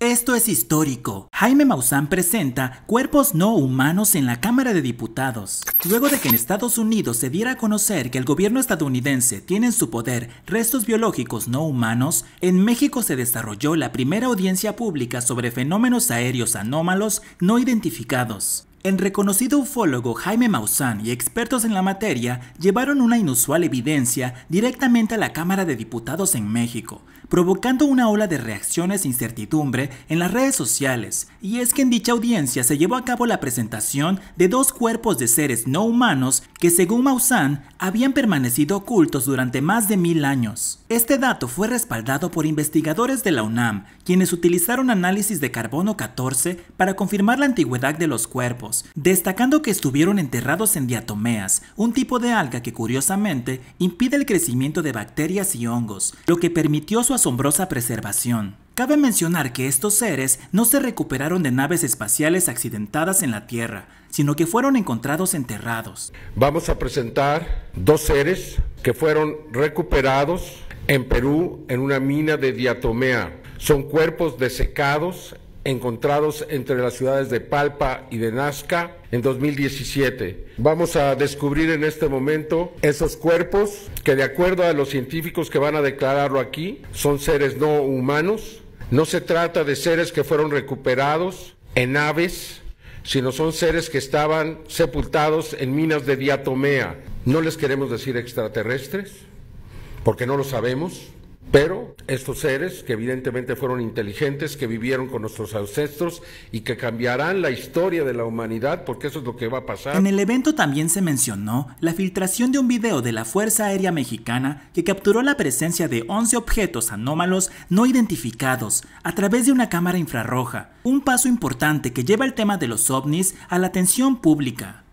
Esto es histórico. Jaime Maussan presenta cuerpos no humanos en la Cámara de Diputados. Luego de que en Estados Unidos se diera a conocer que el gobierno estadounidense tiene en su poder restos biológicos no humanos, en México se desarrolló la primera audiencia pública sobre fenómenos aéreos anómalos no identificados. El reconocido ufólogo Jaime Maussan y expertos en la materia llevaron una inusual evidencia directamente a la Cámara de Diputados en México, provocando una ola de reacciones e incertidumbre en las redes sociales, y es que en dicha audiencia se llevó a cabo la presentación de dos cuerpos de seres no humanos que según Maussan habían permanecido ocultos durante más de mil años. Este dato fue respaldado por investigadores de la UNAM, quienes utilizaron análisis de carbono 14 para confirmar la antigüedad de los cuerpos destacando que estuvieron enterrados en diatomeas, un tipo de alga que curiosamente impide el crecimiento de bacterias y hongos, lo que permitió su asombrosa preservación. Cabe mencionar que estos seres no se recuperaron de naves espaciales accidentadas en la Tierra, sino que fueron encontrados enterrados. Vamos a presentar dos seres que fueron recuperados en Perú en una mina de diatomea. Son cuerpos desecados encontrados entre las ciudades de Palpa y de Nazca en 2017. Vamos a descubrir en este momento esos cuerpos que de acuerdo a los científicos que van a declararlo aquí, son seres no humanos. No se trata de seres que fueron recuperados en aves, sino son seres que estaban sepultados en minas de diatomea. No les queremos decir extraterrestres, porque no lo sabemos. Pero estos seres, que evidentemente fueron inteligentes, que vivieron con nuestros ancestros y que cambiarán la historia de la humanidad, porque eso es lo que va a pasar. En el evento también se mencionó la filtración de un video de la Fuerza Aérea Mexicana que capturó la presencia de 11 objetos anómalos no identificados a través de una cámara infrarroja, un paso importante que lleva el tema de los ovnis a la atención pública.